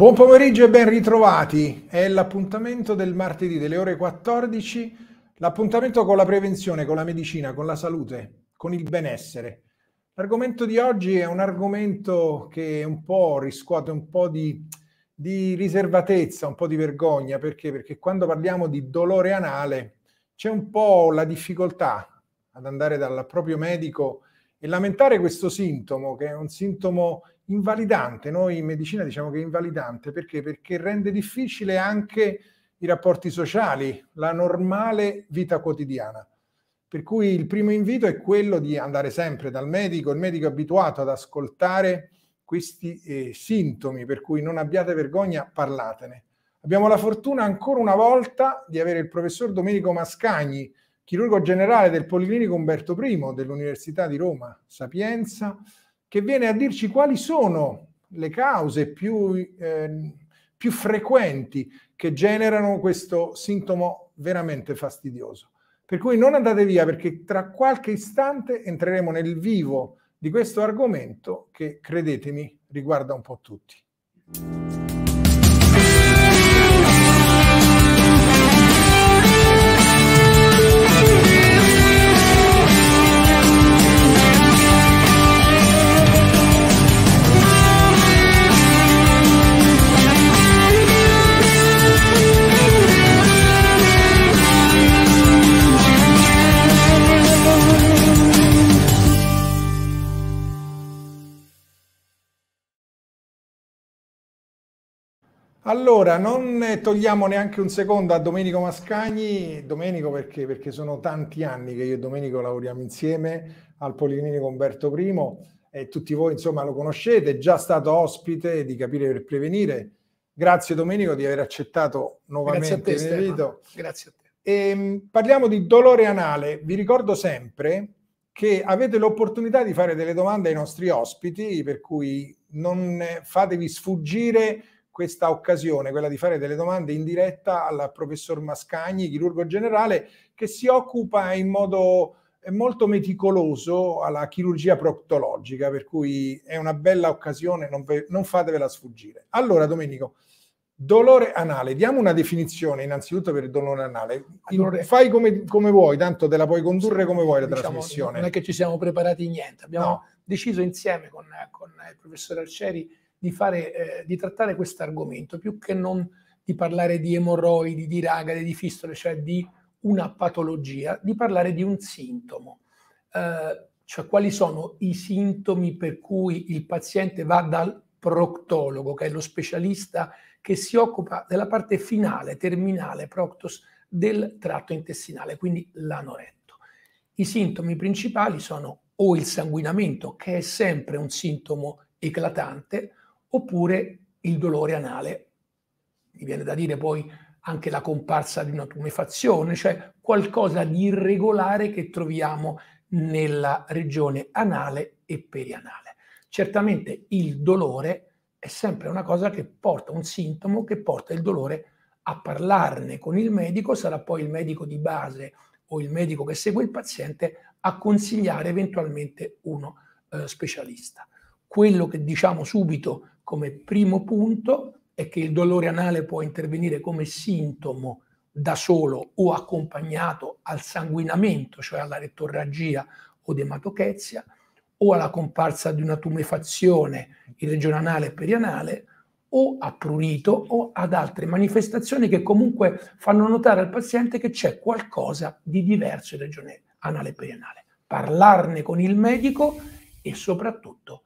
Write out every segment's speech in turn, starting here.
Buon pomeriggio e ben ritrovati. È l'appuntamento del martedì delle ore 14, l'appuntamento con la prevenzione, con la medicina, con la salute, con il benessere. L'argomento di oggi è un argomento che un po' riscuote un po' di, di riservatezza, un po' di vergogna, perché? Perché quando parliamo di dolore anale c'è un po' la difficoltà ad andare dal proprio medico e lamentare questo sintomo, che è un sintomo invalidante, noi in medicina diciamo che è invalidante perché? Perché rende difficile anche i rapporti sociali, la normale vita quotidiana. Per cui il primo invito è quello di andare sempre dal medico, il medico è abituato ad ascoltare questi eh, sintomi, per cui non abbiate vergogna, parlatene. Abbiamo la fortuna ancora una volta di avere il professor Domenico Mascagni, chirurgo generale del Policlinico Umberto I dell'Università di Roma Sapienza, che viene a dirci quali sono le cause più, eh, più frequenti che generano questo sintomo veramente fastidioso. Per cui non andate via perché tra qualche istante entreremo nel vivo di questo argomento che, credetemi, riguarda un po' tutti. Allora, non togliamo neanche un secondo a Domenico Mascagni, Domenico perché, perché sono tanti anni che io e Domenico lavoriamo insieme al Policlinico Umberto I e tutti voi insomma lo conoscete, è già stato ospite di Capire per Prevenire. Grazie Domenico di aver accettato nuovamente l'invito. Grazie a te. E, ehm, parliamo di dolore anale, vi ricordo sempre che avete l'opportunità di fare delle domande ai nostri ospiti, per cui non fatevi sfuggire questa occasione, quella di fare delle domande in diretta al professor Mascagni, chirurgo generale, che si occupa in modo eh, molto meticoloso alla chirurgia proctologica, per cui è una bella occasione, non, ve, non fatevela sfuggire. Allora, Domenico, dolore anale, diamo una definizione innanzitutto per il dolore anale. Allora, fai come, come, vuoi, tanto te la puoi condurre come vuoi la diciamo, trasmissione. Non è che ci siamo preparati niente, abbiamo no. deciso insieme con, con il professor Arcieri di, fare, eh, di trattare questo argomento, più che non di parlare di emorroidi, di ragade, di fistole, cioè di una patologia, di parlare di un sintomo. Eh, cioè quali sono i sintomi per cui il paziente va dal proctologo, che è lo specialista che si occupa della parte finale, terminale, proctos, del tratto intestinale, quindi l'anoretto. I sintomi principali sono o il sanguinamento, che è sempre un sintomo eclatante, oppure il dolore anale. Mi viene da dire poi anche la comparsa di una tumefazione, cioè qualcosa di irregolare che troviamo nella regione anale e perianale. Certamente il dolore è sempre una cosa che porta, un sintomo che porta il dolore a parlarne con il medico, sarà poi il medico di base o il medico che segue il paziente a consigliare eventualmente uno eh, specialista. Quello che diciamo subito come primo punto è che il dolore anale può intervenire come sintomo da solo o accompagnato al sanguinamento, cioè alla retorragia o dematochezia, o alla comparsa di una tumefazione in regione anale e perianale, o a prurito o ad altre manifestazioni che comunque fanno notare al paziente che c'è qualcosa di diverso in regione anale e perianale. Parlarne con il medico è soprattutto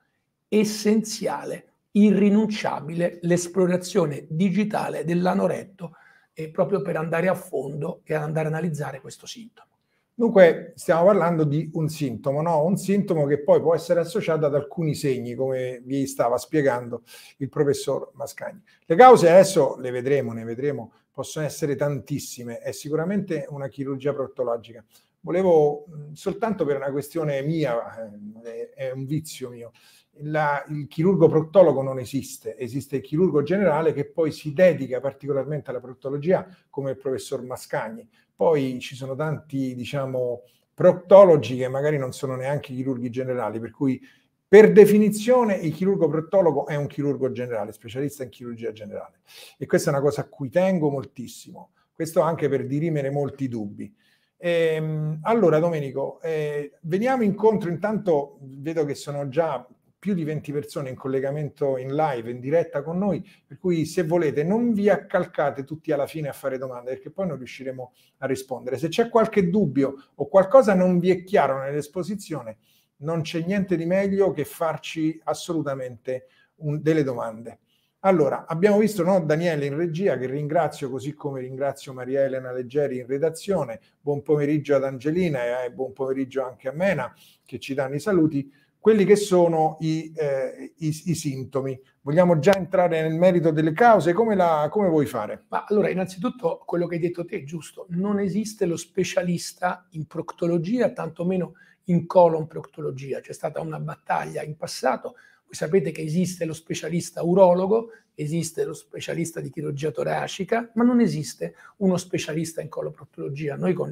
essenziale irrinunciabile l'esplorazione digitale dell'anoretto eh, proprio per andare a fondo e andare a analizzare questo sintomo. Dunque stiamo parlando di un sintomo, no? un sintomo che poi può essere associato ad alcuni segni, come vi stava spiegando il professor Mascagni. Le cause adesso le vedremo, ne vedremo, possono essere tantissime, è sicuramente una chirurgia proctologica. Volevo soltanto per una questione mia, eh, è un vizio mio, la, il chirurgo proctologo non esiste, esiste il chirurgo generale che poi si dedica particolarmente alla proctologia, come il professor Mascagni. Poi ci sono tanti, diciamo, proctologi che magari non sono neanche chirurghi generali, per cui per definizione il chirurgo proctologo è un chirurgo generale, specialista in chirurgia generale. E questa è una cosa a cui tengo moltissimo. Questo anche per dirimere molti dubbi. Ehm, allora, Domenico, eh, veniamo incontro. Intanto vedo che sono già più di 20 persone in collegamento in live, in diretta con noi, per cui se volete non vi accalcate tutti alla fine a fare domande perché poi non riusciremo a rispondere. Se c'è qualche dubbio o qualcosa non vi è chiaro nell'esposizione, non c'è niente di meglio che farci assolutamente un, delle domande. Allora, abbiamo visto no, Daniele in regia, che ringrazio così come ringrazio Maria Elena Leggeri in redazione. Buon pomeriggio ad Angelina e eh, buon pomeriggio anche a Mena, che ci danno i saluti quelli che sono i, eh, i, i, sintomi. Vogliamo già entrare nel merito delle cause? Come, la, come vuoi fare? Ma allora, innanzitutto, quello che hai detto te è giusto. Non esiste lo specialista in proctologia, tantomeno in colon proctologia. C'è stata una battaglia in passato. Voi sapete che esiste lo specialista urologo, esiste lo specialista di chirurgia toracica, ma non esiste uno specialista in colon proctologia. Noi con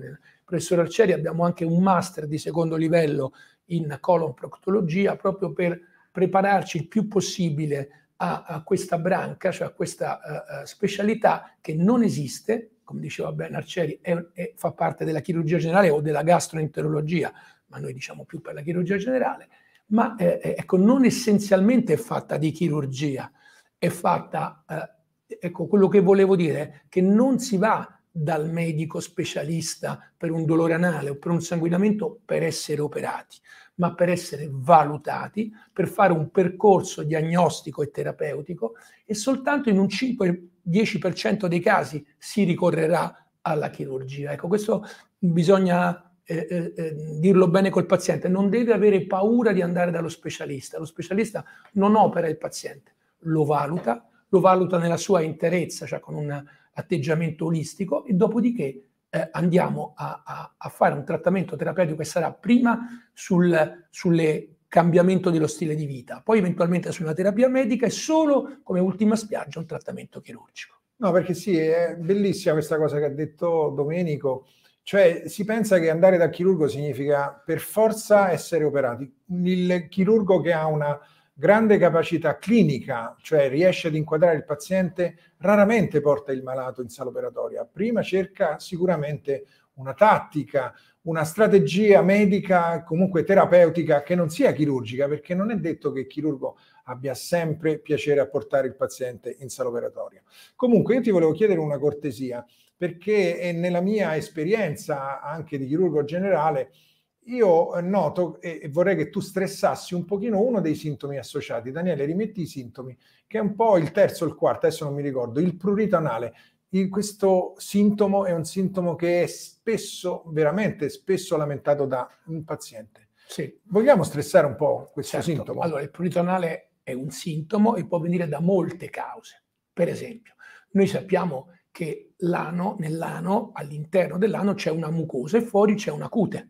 presso l'Arcieri abbiamo anche un master di secondo livello in colon proctologia proprio per prepararci il più possibile a, a questa branca, cioè a questa uh, specialità che non esiste, come diceva Ben Arcieri, è, è, fa parte della chirurgia generale o della gastroenterologia, ma noi diciamo più per la chirurgia generale, ma eh, eh ecco, non essenzialmente è fatta di chirurgia, è fatta, eh, ecco quello che volevo dire, che non si va dal medico specialista per un dolore anale o per un sanguinamento per essere operati, ma per essere valutati, per fare un percorso diagnostico e terapeutico e soltanto in un 5-10% dei casi si ricorrerà alla chirurgia. Ecco, questo bisogna eh, eh, eh, dirlo bene col paziente, non deve avere paura di andare dallo specialista. Lo specialista non opera il paziente, lo valuta, lo valuta nella sua interezza, cioè con una atteggiamento olistico e dopodiché eh, andiamo a, a, a, fare un trattamento terapeutico che sarà prima sul sulle cambiamento dello stile di vita, poi eventualmente su una terapia medica e solo come ultima spiaggia un trattamento chirurgico. No, perché sì, è bellissima questa cosa che ha detto Domenico, cioè si pensa che andare dal chirurgo significa per forza essere operati. Il chirurgo che ha una grande capacità clinica, cioè riesce ad inquadrare il paziente, raramente porta il malato in sala operatoria. Prima cerca sicuramente una tattica, una strategia medica, comunque terapeutica, che non sia chirurgica, perché non è detto che il chirurgo abbia sempre piacere a portare il paziente in sala operatoria. Comunque, io ti volevo chiedere una cortesia, perché nella mia esperienza anche di chirurgo generale, io eh, noto e vorrei che tu stressassi un pochino uno dei sintomi associati. Daniele, rimetti i sintomi, che è un po' il terzo o il quarto, adesso non mi ricordo, il prurito anale. Il, questo sintomo è un sintomo che è spesso, veramente spesso lamentato da un paziente. Sì. Vogliamo stressare un po' questo certo. sintomo? Allora, il prurito anale è un sintomo e può venire da molte cause. Per esempio, noi sappiamo che l'ano, nell'ano, all'interno dell'ano c'è una mucosa e fuori c'è una cute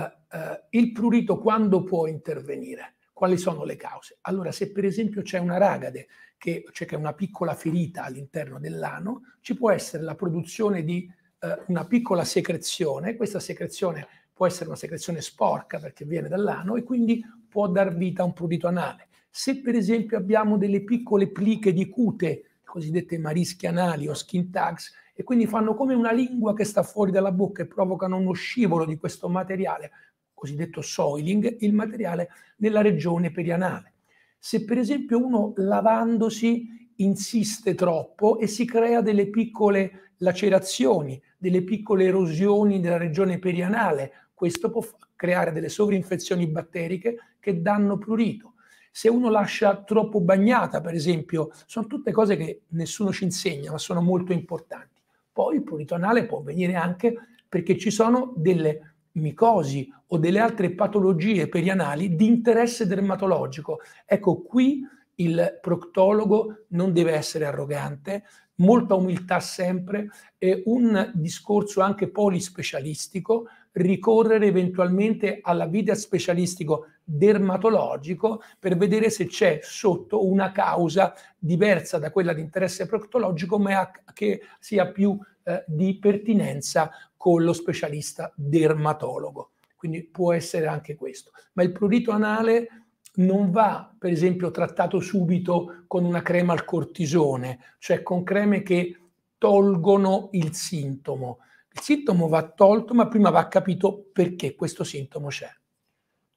eh, eh, il prurito quando può intervenire? Quali sono le cause? Allora, se per esempio c'è una ragade, che, cioè che è una piccola ferita all'interno dell'ano, ci può essere la produzione di eh, una piccola secrezione, questa secrezione può essere una secrezione sporca perché viene dall'ano e quindi può dar vita a un prurito anale. Se per esempio abbiamo delle piccole pliche di cute, cosiddette marischi anali o skin tags, e quindi fanno come una lingua che sta fuori dalla bocca e provocano uno scivolo di questo materiale, cosiddetto soiling, il materiale nella regione perianale. Se per esempio uno lavandosi insiste troppo e si crea delle piccole lacerazioni, delle piccole erosioni della regione perianale, questo può creare delle sovrinfezioni batteriche che danno prurito. Se uno lascia troppo bagnata, per esempio, sono tutte cose che nessuno ci insegna, ma sono molto importanti. Poi il politonale può avvenire anche perché ci sono delle micosi o delle altre patologie perianali di interesse dermatologico. Ecco qui il proctologo non deve essere arrogante, molta umiltà sempre e un discorso anche polispecialistico, ricorrere eventualmente alla vita specialistico dermatologico per vedere se c'è sotto una causa diversa da quella di interesse proctologico, ma che sia più eh, di pertinenza con lo specialista dermatologo. Quindi può essere anche questo. Ma il prurito anale non va, per esempio, trattato subito con una crema al cortisone, cioè con creme che tolgono il sintomo. Il sintomo va tolto, ma prima va capito perché questo sintomo c'è.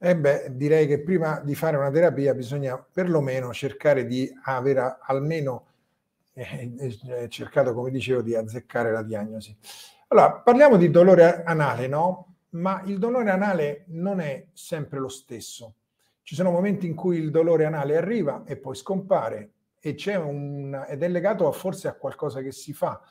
Eh beh, direi che prima di fare una terapia bisogna perlomeno cercare di avere almeno eh, eh, eh, cercato, come dicevo, di azzeccare la diagnosi. Allora, parliamo di dolore anale, no? Ma il dolore anale non è sempre lo stesso. Ci sono momenti in cui il dolore anale arriva e poi scompare e c'è un, ed è legato a, forse a qualcosa che si fa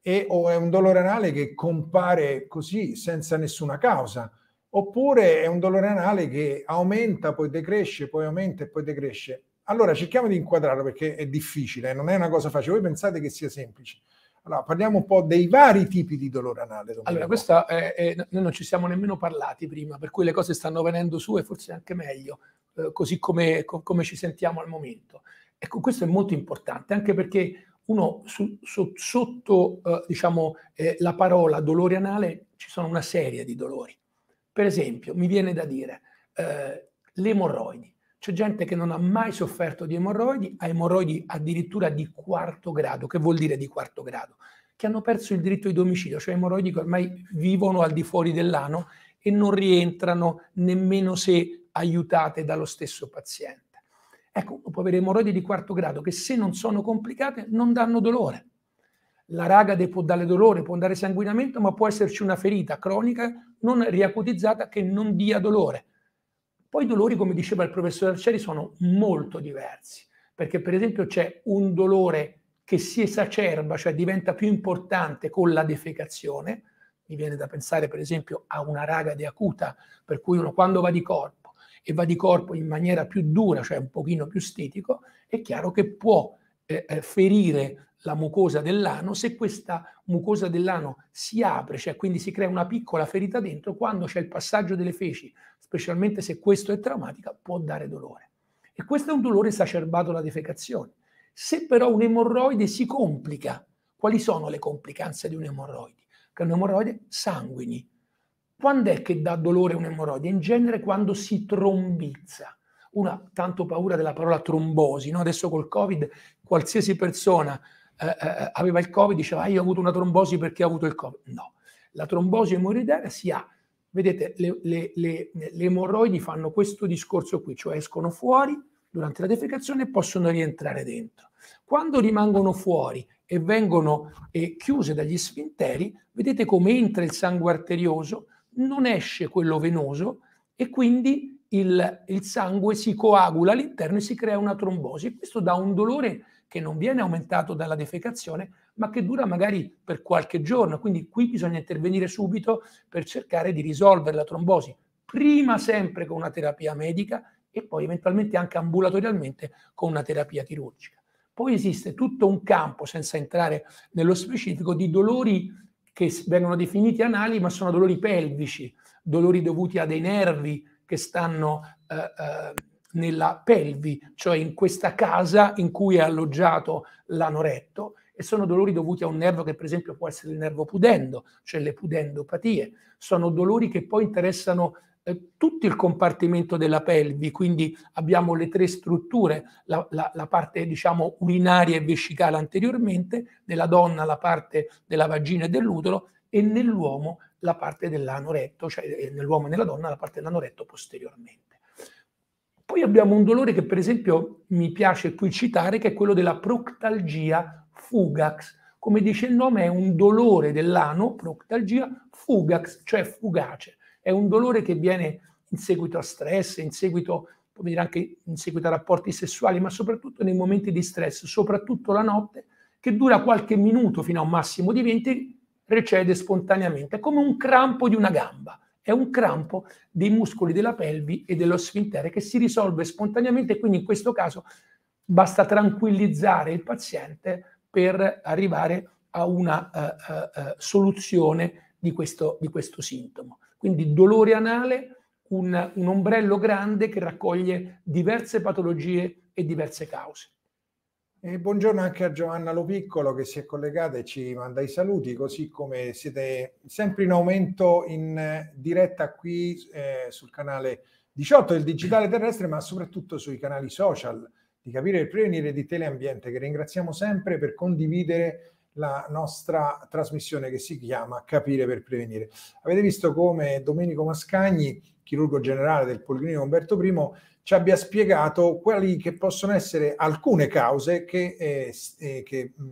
e o è un dolore anale che compare così senza nessuna causa oppure è un dolore anale che aumenta, poi decresce, poi aumenta e poi decresce. Allora cerchiamo di inquadrarlo perché è difficile, eh, non è una cosa facile. Voi pensate che sia semplice. Allora, parliamo un po' dei vari tipi di dolore anale. Allora, questa è, è, noi non ci siamo nemmeno parlati prima, per cui le cose stanno venendo su e forse anche meglio, eh, così come, co- come, ci sentiamo al momento. Ecco, questo è molto importante, anche perché uno su, su, sotto eh, diciamo, eh, la parola dolore anale ci sono una serie di dolori per esempio, mi viene da dire, eh, le emorroidi. C'è gente che non ha mai sofferto di emorroidi, ha emorroidi addirittura di quarto grado. Che vuol dire di quarto grado? Che hanno perso il diritto di domicilio, cioè emorroidi che ormai vivono al di fuori dell'ano e non rientrano nemmeno se aiutate dallo stesso paziente. Ecco, può avere emorroidi di quarto grado che se non sono complicate non danno dolore la raga può dare dolore, può dare sanguinamento, ma può esserci una ferita cronica non riacutizzata che non dia dolore. Poi i dolori, come diceva il professor Arcieri, sono molto diversi, perché per esempio c'è un dolore che si esacerba, cioè diventa più importante con la defecazione, mi viene da pensare per esempio a una raga acuta, per cui uno quando va di corpo e va di corpo in maniera più dura, cioè un pochino più stitico, è chiaro che può eh, eh, ferire la mucosa dell'ano, se questa mucosa dell'ano si apre, cioè quindi si crea una piccola ferita dentro, quando c'è il passaggio delle feci, specialmente se questo è traumatica, può dare dolore. E questo è un dolore esacerbato alla defecazione. Se però un'emorroide si complica, quali sono le complicanze di un'emorroide? Che un'emorroide sanguini. Quando è che dà dolore un'emorroide? In genere quando si trombizza una tanto paura della parola trombosi, no? adesso col Covid qualsiasi persona eh, eh, eh, aveva il Covid diceva ah, io ho avuto una trombosi perché ho avuto il Covid. No, la trombosi emorroidea si ha. Vedete, le, le, le, le emorroidi fanno questo discorso qui, cioè escono fuori durante la defecazione e possono rientrare dentro. Quando rimangono fuori e vengono eh, chiuse dagli sfinteri, vedete come entra il sangue arterioso, non esce quello venoso e quindi il, il sangue si coagula all'interno e si crea una trombosi. Questo dà un dolore che non viene aumentato dalla defecazione, ma che dura magari per qualche giorno. Quindi qui bisogna intervenire subito per cercare di risolvere la trombosi, prima sempre con una terapia medica e poi eventualmente anche ambulatorialmente con una terapia chirurgica. Poi esiste tutto un campo, senza entrare nello specifico, di dolori che vengono definiti anali, ma sono dolori pelvici, dolori dovuti a dei nervi che stanno eh, eh, nella pelvi, cioè in questa casa in cui è alloggiato l'anoretto e sono dolori dovuti a un nervo che per esempio può essere il nervo pudendo, cioè le pudendopatie. Sono dolori che poi interessano eh, tutto il compartimento della pelvi, quindi abbiamo le tre strutture, la, la, la, parte diciamo urinaria e vescicale anteriormente, nella donna la parte della vagina e dell'utero e nell'uomo la parte dell'anoretto, cioè eh, nell'uomo e nella donna la parte dell'anoretto posteriormente. Poi abbiamo un dolore che per esempio mi piace qui citare, che è quello della proctalgia fugax. Come dice il nome, è un dolore dell'ano, proctalgia fugax, cioè fugace. È un dolore che viene in seguito a stress, in seguito come dire, anche in seguito a rapporti sessuali, ma soprattutto nei momenti di stress, soprattutto la notte, che dura qualche minuto fino a un massimo di 20, recede spontaneamente, è come un crampo di una gamba, è un crampo dei muscoli della pelvi e dello sfintere che si risolve spontaneamente, quindi in questo caso basta tranquillizzare il paziente per arrivare a una uh, uh, soluzione di questo, di questo sintomo. Quindi dolore anale, un, un ombrello grande che raccoglie diverse patologie e diverse cause. E buongiorno anche a Giovanna Lopiccolo che si è collegata e ci manda i saluti, così come siete sempre in aumento in eh, diretta qui eh, sul canale 18 del Digitale Terrestre, ma soprattutto sui canali social di Capire e Prevenire di Teleambiente, che ringraziamo sempre per condividere la nostra trasmissione che si chiama Capire per Prevenire. Avete visto come Domenico Mascagni, chirurgo generale del Policlinico Umberto I, ci abbia spiegato quali che possono essere alcune cause che, eh, eh che mh, mm,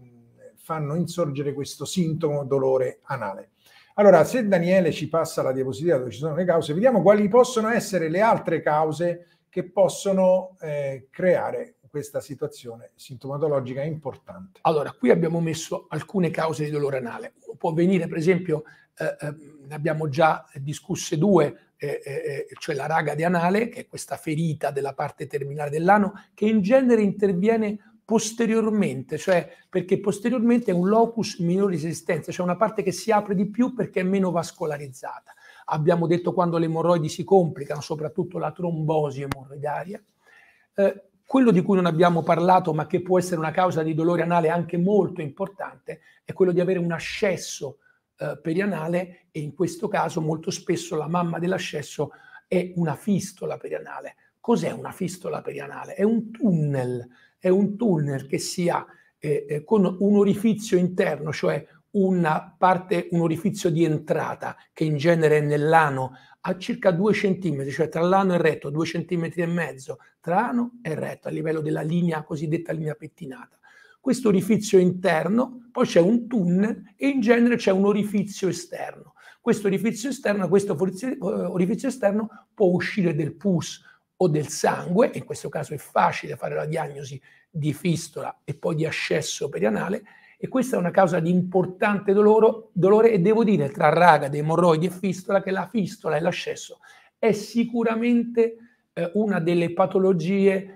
fanno insorgere questo sintomo dolore anale. Allora, se Daniele ci passa la diapositiva dove ci sono le cause, vediamo quali possono essere le altre cause che possono eh, creare questa situazione sintomatologica importante. Allora, qui abbiamo messo alcune cause di dolore anale. Può venire, per esempio, eh, eh, ne abbiamo già discusse due, eh, eh, eh, cioè la raga di anale, che è questa ferita della parte terminale dell'ano, che in genere interviene posteriormente, cioè perché posteriormente è un locus minore resistenza, cioè una parte che si apre di più perché è meno vascolarizzata. Abbiamo detto quando le emorroidi si complicano, soprattutto la trombosi emorroidaria. Eh, quello di cui non abbiamo parlato, ma che può essere una causa di dolore anale anche molto importante, è quello di avere un ascesso eh, perianale e in questo caso molto spesso la mamma dell'ascesso è una fistola perianale. Cos'è una fistola perianale? È un tunnel, è un tunnel che si ha eh, eh con un orifizio interno, cioè una parte, un orifizio di entrata che in genere è nell'ano a circa 2 cm, cioè tra l'ano e il retto, 2 cm e mezzo, tra ano e retto, a livello della linea cosiddetta linea pettinata questo orifizio interno, poi c'è un tunnel e in genere c'è un orifizio esterno. Questo orifizio esterno, questo eh, orifizio esterno può uscire del pus o del sangue, in questo caso è facile fare la diagnosi di fistola e poi di ascesso perianale, e questa è una causa di importante dolore, dolore e devo dire tra raga, emorroidi e fistola che la fistola e l'ascesso è sicuramente eh, una delle patologie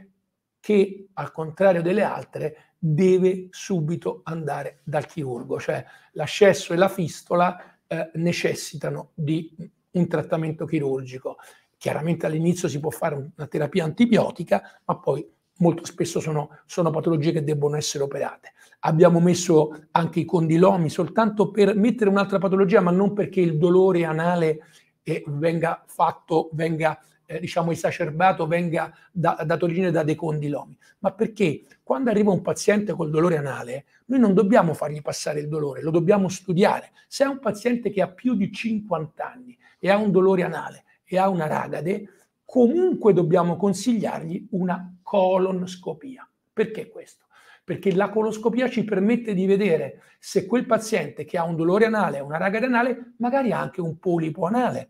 che, al contrario delle altre, deve subito andare dal chirurgo, cioè l'ascesso e la fistola eh, necessitano di un trattamento chirurgico. Chiaramente all'inizio si può fare una terapia antibiotica, ma poi molto spesso sono, sono, patologie che debbono essere operate. Abbiamo messo anche i condilomi soltanto per mettere un'altra patologia, ma non perché il dolore anale eh, venga fatto, venga eh, diciamo, esacerbato venga da, dato origine da dei condilomi, ma perché quando arriva un paziente col dolore anale, noi non dobbiamo fargli passare il dolore, lo dobbiamo studiare. Se è un paziente che ha più di 50 anni e ha un dolore anale e ha una ragade, comunque dobbiamo consigliargli una colonoscopia. Perché questo? Perché la coloscopia ci permette di vedere se quel paziente che ha un dolore anale, una ragade anale, magari ha anche un polipo anale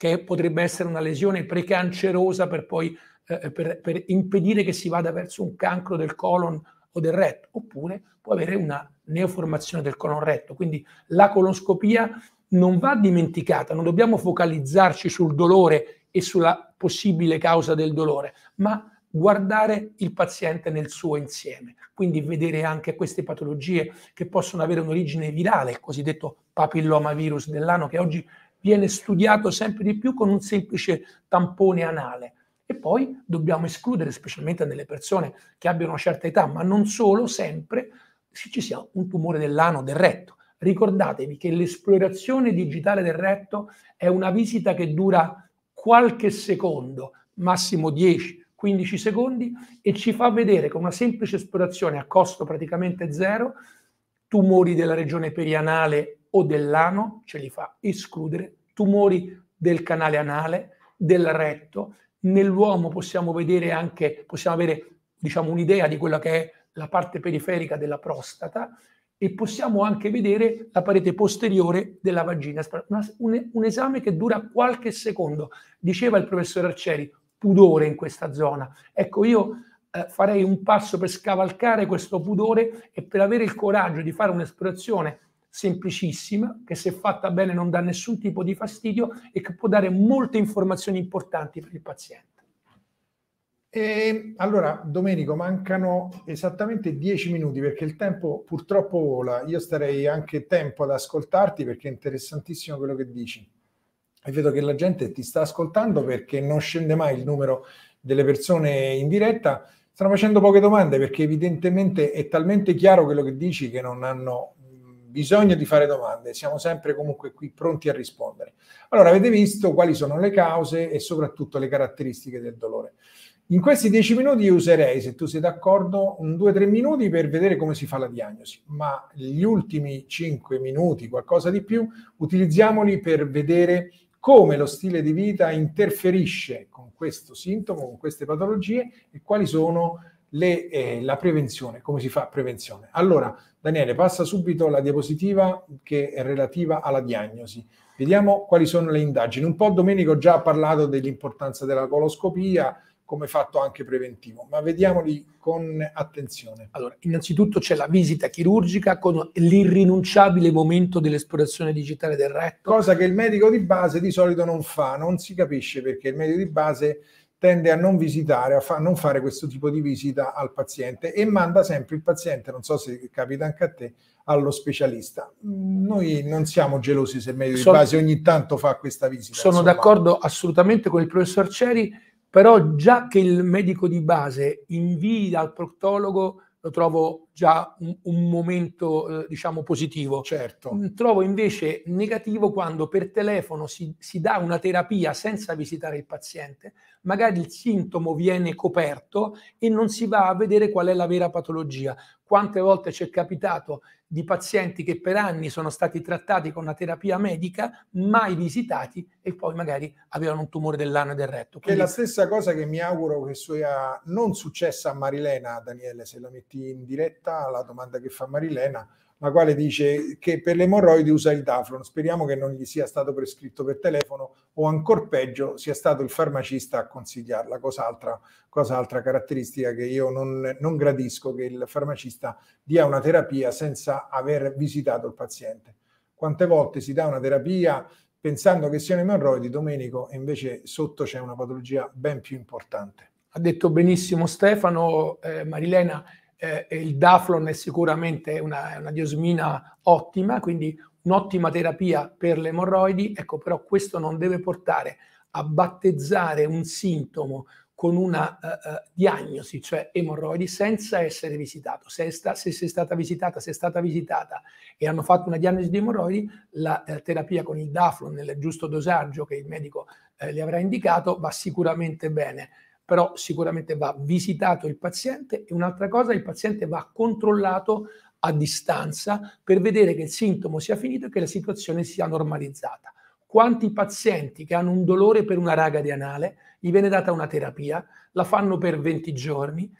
che potrebbe essere una lesione precancerosa per poi eh, eh, per, per impedire che si vada verso un cancro del colon o del retto, oppure può avere una neoformazione del colon retto. Quindi la colonscopia non va dimenticata, non dobbiamo focalizzarci sul dolore e sulla possibile causa del dolore, ma guardare il paziente nel suo insieme, quindi vedere anche queste patologie che possono avere un'origine virale, il cosiddetto papillomavirus dell'anno, che oggi viene studiato sempre di più con un semplice tampone anale. E poi dobbiamo escludere, specialmente nelle persone che abbiano una certa età, ma non solo, sempre, se ci sia un tumore dell'ano, del retto. Ricordatevi che l'esplorazione digitale del retto è una visita che dura qualche secondo, massimo 10-15 secondi, e ci fa vedere con una semplice esplorazione a costo praticamente zero tumori della regione perianale o dell'ano ce li fa escludere, tumori del canale anale, del retto. Nell'uomo possiamo vedere anche, possiamo avere diciamo, un'idea di quella che è la parte periferica della prostata e possiamo anche vedere la parete posteriore della vagina. un, un esame che dura qualche secondo. Diceva il professor Arcieri, pudore in questa zona. Ecco, io eh, farei un passo per scavalcare questo pudore e per avere il coraggio di fare un'esplorazione semplicissima, che se fatta bene non dà nessun tipo di fastidio e che può dare molte informazioni importanti per il paziente. E allora, Domenico, mancano esattamente dieci minuti perché il tempo purtroppo vola. Io starei anche tempo ad ascoltarti perché è interessantissimo quello che dici. E vedo che la gente ti sta ascoltando perché non scende mai il numero delle persone in diretta. Stanno facendo poche domande perché evidentemente è talmente chiaro quello che dici che non hanno bisogno di fare domande, siamo sempre comunque qui pronti a rispondere. Allora, avete visto quali sono le cause e soprattutto le caratteristiche del dolore. In questi dieci minuti io userei, se tu sei d'accordo, un due o tre minuti per vedere come si fa la diagnosi, ma gli ultimi cinque minuti, qualcosa di più, utilizziamoli per vedere come lo stile di vita interferisce con questo sintomo, con queste patologie e quali sono le, eh, la prevenzione, come si fa prevenzione. Allora, Daniele, passa subito la diapositiva che è relativa alla diagnosi. Vediamo quali sono le indagini. Un po' Domenico già ha parlato dell'importanza della coloscopia, come fatto anche preventivo, ma vediamoli con attenzione. Allora, innanzitutto c'è la visita chirurgica con l'irrinunciabile momento dell'esplorazione digitale del retto. Cosa che il medico di base di solito non fa, non si capisce perché il medico di base tende a non visitare, a fa- non fare questo tipo di visita al paziente e manda sempre il paziente, non so se capita anche a te, allo specialista. Noi non siamo gelosi se il medico sono, di base ogni tanto fa questa visita. Sono insomma. d'accordo assolutamente con il professor Ceri, però già che il medico di base invia al proctologo lo trovo già un, un momento eh, diciamo positivo. Certo. Mm, trovo invece negativo quando per telefono si, si dà una terapia senza visitare il paziente magari il sintomo viene coperto e non si va a vedere qual è la vera patologia. Quante volte ci è capitato di pazienti che per anni sono stati trattati con una terapia medica, mai visitati e poi magari avevano un tumore dell'ano e del retto. Quindi... è la stessa cosa che mi auguro che sia non successa a Marilena, Daniele, se la metti in diretta, la domanda che fa Marilena, la quale dice che per le emorroidi usa il Daflon. Speriamo che non gli sia stato prescritto per telefono o ancora peggio sia stato il farmacista a consigliarla, cos'altra, cos'altra caratteristica che io non, non gradisco che il farmacista dia una terapia senza aver visitato il paziente. Quante volte si dà una terapia pensando che siano emorroidi, Domenico, e invece sotto c'è una patologia ben più importante. Ha detto benissimo Stefano, eh, Marilena, eh, il Daflon è sicuramente una, una diosmina ottima, quindi un'ottima terapia per le emorroidi, ecco però questo non deve portare a battezzare un sintomo con una eh, eh diagnosi, cioè emorroidi, senza essere visitato. Se, sta, se sei stata visitata, se è stata visitata e hanno fatto una diagnosi di emorroidi, la eh, terapia con il Daflon nel giusto dosaggio che il medico eh, le avrà indicato va sicuramente bene però sicuramente va visitato il paziente e un'altra cosa, il paziente va controllato a distanza per vedere che il sintomo sia finito e che la situazione sia normalizzata. Quanti pazienti che hanno un dolore per una raga di anale, gli viene data una terapia, la fanno per 20 giorni,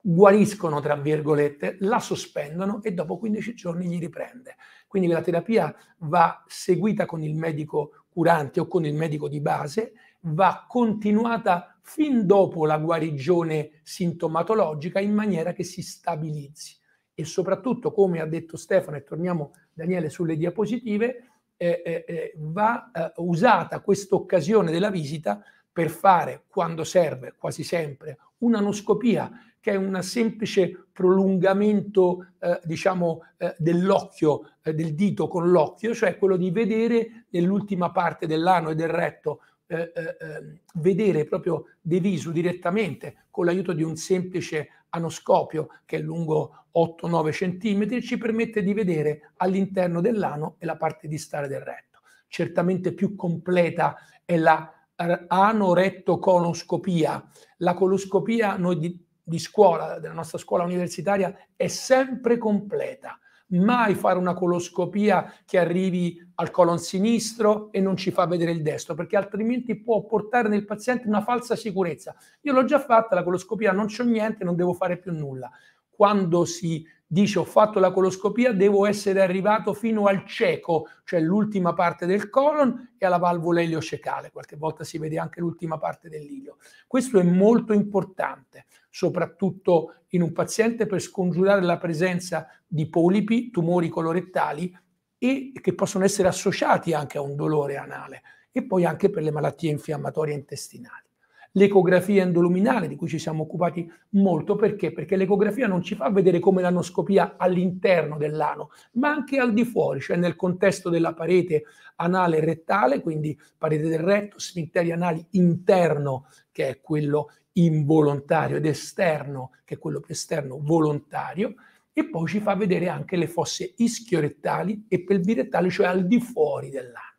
guariscono, tra virgolette, la sospendono e dopo 15 giorni gli riprende. Quindi la terapia va seguita con il medico curante o con il medico di base, va continuata fin dopo la guarigione sintomatologica in maniera che si stabilizzi e soprattutto, come ha detto Stefano, e torniamo Daniele sulle diapositive, eh, eh, eh va eh, usata questa occasione della visita per fare, quando serve, quasi sempre, un'anoscopia, che è un semplice prolungamento, eh, diciamo, eh, dell'occhio, del dito con l'occhio, cioè quello di vedere nell'ultima parte dell'ano e del retto eh, eh, ehm, vedere proprio de visu direttamente con l'aiuto di un semplice anoscopio che è lungo 8-9 cm, ci permette di vedere all'interno dell'ano e la parte distale del retto. Certamente più completa è la eh, anorettoconoscopia. La coloscopia noi di, di scuola, della nostra scuola universitaria, è sempre completa mai fare una coloscopia che arrivi al colon sinistro e non ci fa vedere il destro, perché altrimenti può portare nel paziente una falsa sicurezza. Io l'ho già fatta, la coloscopia non c'ho niente, non devo fare più nulla. Quando si dice ho fatto la coloscopia, devo essere arrivato fino al cieco, cioè l'ultima parte del colon e alla valvola iliocecale, qualche volta si vede anche l'ultima parte dell'ilio. Questo è molto importante soprattutto in un paziente per scongiurare la presenza di polipi, tumori colorettali e che possono essere associati anche a un dolore anale e poi anche per le malattie infiammatorie intestinali. L'ecografia endoluminale di cui ci siamo occupati molto perché? Perché l'ecografia non ci fa vedere come l'anoscopia all'interno dell'ano, ma anche al di fuori, cioè nel contesto della parete anale rettale, quindi parete del retto, sfinteri anali interno che è quello involontario ed esterno, che è quello più esterno volontario, e poi ci fa vedere anche le fosse ischiorettali e pelvirettali, cioè al di fuori dell'ano.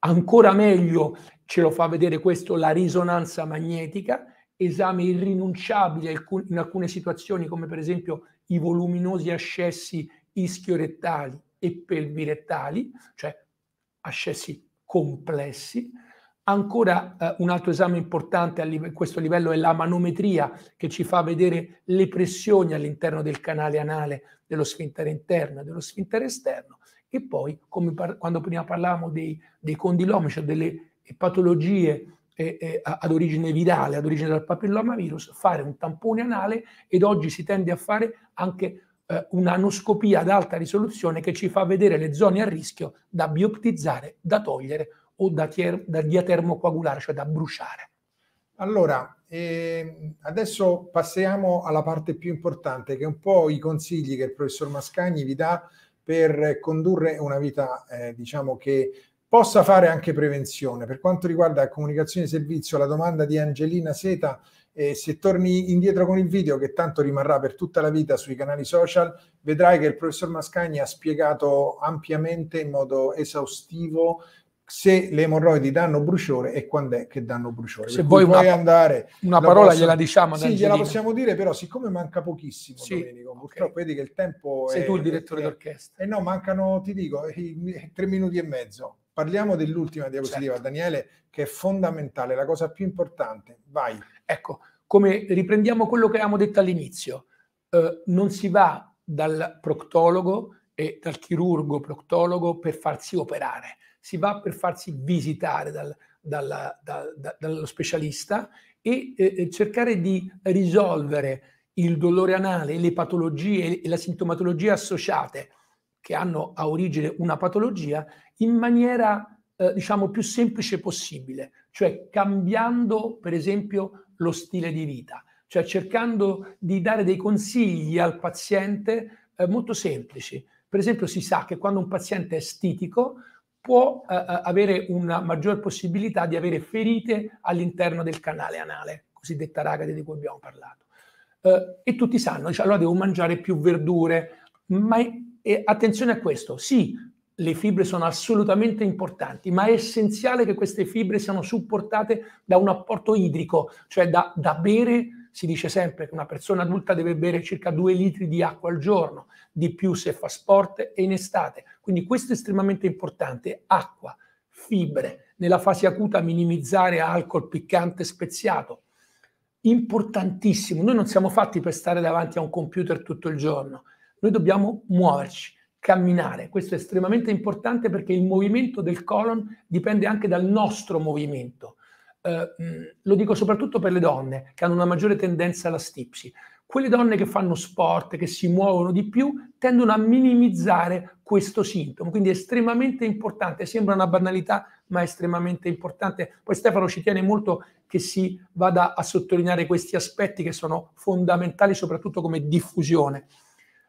Ancora meglio ce lo fa vedere questo la risonanza magnetica, esame irrinunciabile in alcune situazioni, come per esempio i voluminosi ascessi ischiorettali e pelvirettali, cioè ascessi complessi, Ancora eh, un altro esame importante a live- questo livello è la manometria che ci fa vedere le pressioni all'interno del canale anale, dello sfintere interno e dello sfintere esterno. E poi, come par- quando prima parlavamo dei, dei cioè delle patologie eh, eh, ad origine virale, ad origine del papillomavirus, fare un tampone anale ed oggi si tende a fare anche eh, un'anoscopia ad alta risoluzione che ci fa vedere le zone a rischio da bioptizzare, da togliere o da, tier- da diatermocoagulare, cioè da bruciare. Allora, eh, adesso passiamo alla parte più importante, che è un po' i consigli che il professor Mascagni vi dà per condurre una vita, eh, diciamo, che possa fare anche prevenzione. Per quanto riguarda comunicazione e servizio, la domanda di Angelina Seta, eh, se torni indietro con il video, che tanto rimarrà per tutta la vita sui canali social, vedrai che il professor Mascagni ha spiegato ampiamente, in modo esaustivo, se le emorroidi danno bruciore e quando è che danno bruciore. Se vuoi una, andare, una parola posso, gliela diciamo. Sì, gliela possiamo dire, però siccome manca pochissimo, sì, Domenico, okay. purtroppo vedi che il tempo... Sei è, tu il direttore è, d'orchestra. E eh no, mancano, ti dico, i, tre minuti e mezzo. Parliamo dell'ultima diapositiva, certo. Daniele, che è fondamentale, la cosa più importante. Vai. Ecco, come riprendiamo quello che avevamo detto all'inizio, eh, non si va dal proctologo e dal chirurgo proctologo per farsi operare si va per farsi visitare dal, dalla, da, da, dallo specialista e eh, cercare di risolvere il dolore anale, le patologie e la sintomatologia associate che hanno a origine una patologia in maniera eh, diciamo più semplice possibile, cioè cambiando per esempio lo stile di vita, cioè cercando di dare dei consigli al paziente eh, molto semplici. Per esempio si sa che quando un paziente è stitico può eh, eh, avere una maggior possibilità di avere ferite all'interno del canale anale, cosiddetta ragade di cui abbiamo parlato. Eh, e tutti sanno, dice, allora devo mangiare più verdure, ma è, è, attenzione a questo, sì, le fibre sono assolutamente importanti, ma è essenziale che queste fibre siano supportate da un apporto idrico, cioè da, da bere si dice sempre che una persona adulta deve bere circa 2 litri di acqua al giorno, di più se fa sport e in estate. Quindi questo è estremamente importante, acqua, fibre, nella fase acuta minimizzare alcol piccante speziato. Importantissimo, noi non siamo fatti per stare davanti a un computer tutto il giorno, noi dobbiamo muoverci, camminare. Questo è estremamente importante perché il movimento del colon dipende anche dal nostro movimento. Eh, mm, lo dico soprattutto per le donne che hanno una maggiore tendenza alla stipsi, quelle donne che fanno sport, che si muovono di più, tendono a minimizzare questo sintomo. Quindi è estremamente importante, sembra una banalità, ma è estremamente importante. Poi Stefano ci tiene molto che si vada a sottolineare questi aspetti che sono fondamentali, soprattutto come diffusione.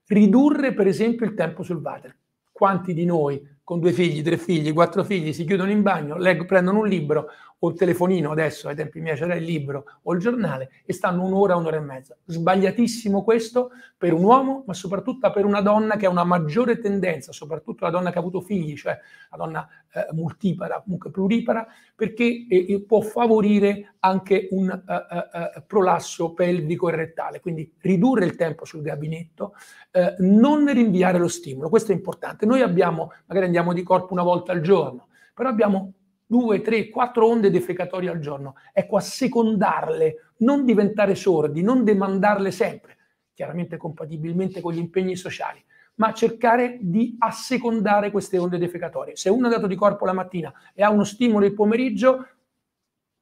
Ridurre, per esempio, il tempo sul water. Quanti di noi con due figli, tre figli, quattro figli si chiudono in bagno, leggo, prendono un libro o il telefonino adesso, ai tempi miei c'era il libro o il giornale e stanno un'ora, un'ora e mezza. Sbagliatissimo questo per un uomo, ma soprattutto per una donna che ha una maggiore tendenza, soprattutto la donna che ha avuto figli, cioè la donna eh, multipara, comunque pluripara, perché eh, eh può favorire anche un eh, eh, eh prolasso pelvico e rettale, quindi ridurre il tempo sul gabinetto, non rinviare lo stimolo, questo è importante. Noi abbiamo, magari andiamo di corpo una volta al giorno, però abbiamo due, tre, quattro onde defecatorie al giorno. Ecco, assecondarle, non diventare sordi, non demandarle sempre, chiaramente compatibilmente con gli impegni sociali, ma cercare di assecondare queste onde defecatorie. Se uno è dato di corpo la mattina e ha uno stimolo il pomeriggio,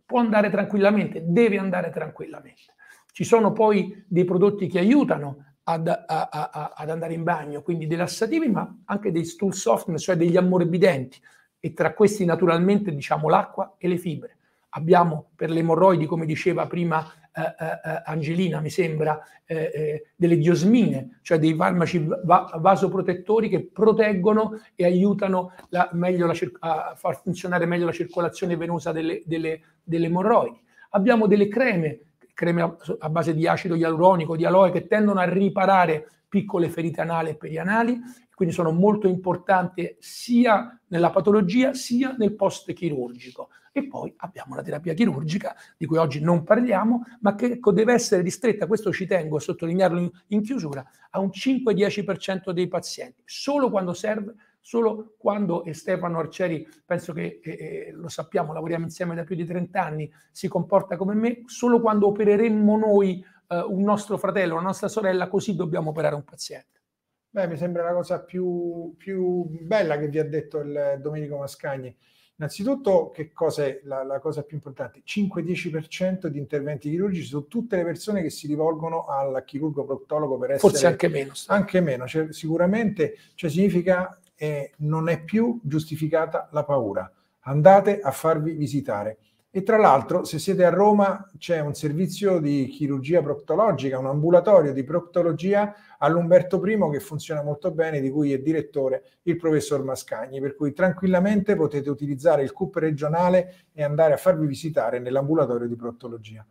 può andare tranquillamente, deve andare tranquillamente. Ci sono poi dei prodotti che aiutano ad, a, a, ad andare in bagno, quindi dei lassativi, ma anche dei stool soft, cioè degli ammorbidenti e tra questi naturalmente diciamo l'acqua e le fibre. Abbiamo per le emorroidi, come diceva prima eh, eh, eh Angelina, mi sembra, eh, eh, delle diosmine, cioè dei farmaci va- vasoprotettori che proteggono e aiutano la, la cir- a far funzionare meglio la circolazione venosa delle, delle, delle emorroidi. Abbiamo delle creme, creme a, a base di acido ialuronico, di aloe, che tendono a riparare piccole ferite anali e perianali quindi sono molto importanti sia nella patologia sia nel post chirurgico. E poi abbiamo la terapia chirurgica, di cui oggi non parliamo, ma che ecco, deve essere ristretta, questo ci tengo a sottolinearlo in, in chiusura, a un 5-10% dei pazienti, solo quando serve, solo quando, e Stefano Arcieri, penso che eh, eh, lo sappiamo, lavoriamo insieme da più di 30 anni, si comporta come me, solo quando opereremmo noi eh, un nostro fratello, una nostra sorella, così dobbiamo operare un paziente. Beh, mi sembra la cosa più, più, bella che vi ha detto il Domenico Mascagni. Innanzitutto, che cosa è la, la cosa più importante? 5-10% di interventi chirurgici su tutte le persone che si rivolgono al chirurgo proctologo per essere... Forse anche meno. Anche meno, cioè, sicuramente, cioè significa eh, non è più giustificata la paura. Andate a farvi visitare. E tra l'altro, se siete a Roma, c'è un servizio di chirurgia proctologica, un ambulatorio di proctologia all'Umberto I che funziona molto bene, di cui è direttore il professor Mascagni, per cui tranquillamente potete utilizzare il CUP regionale e andare a farvi visitare nell'ambulatorio di proctologia.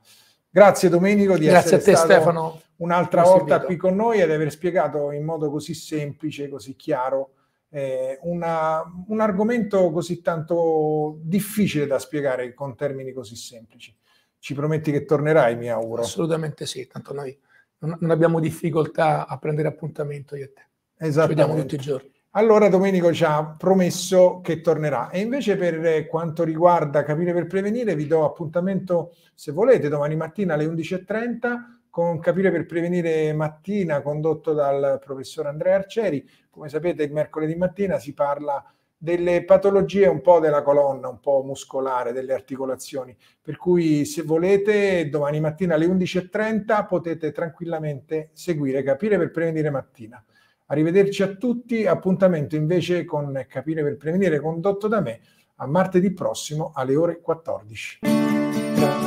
Grazie Domenico di Grazie essere a te, Stefano, un'altra volta qui con noi ed aver spiegato in modo così semplice, così chiaro eh, una, un argomento così tanto difficile da spiegare con termini così semplici. Ci prometti che tornerai, mi auguro. Assolutamente sì, tanto noi non, non abbiamo difficoltà a prendere appuntamento io e te. Esatto. Ci vediamo tutti i giorni. Allora Domenico ci ha promesso che tornerà e invece per eh, quanto riguarda Capire per Prevenire vi do appuntamento se volete domani mattina alle 11.30 con Capire per Prevenire Mattina, condotto dal professor Andrea Arcieri. Come sapete, il mercoledì mattina si parla delle patologie un po' della colonna, un po' muscolare, delle articolazioni. Per cui, se volete, domani mattina alle 11.30 potete tranquillamente seguire Capire per Prevenire Mattina. Arrivederci a tutti, appuntamento invece con Capire per Prevenire condotto da me a martedì prossimo alle ore 14.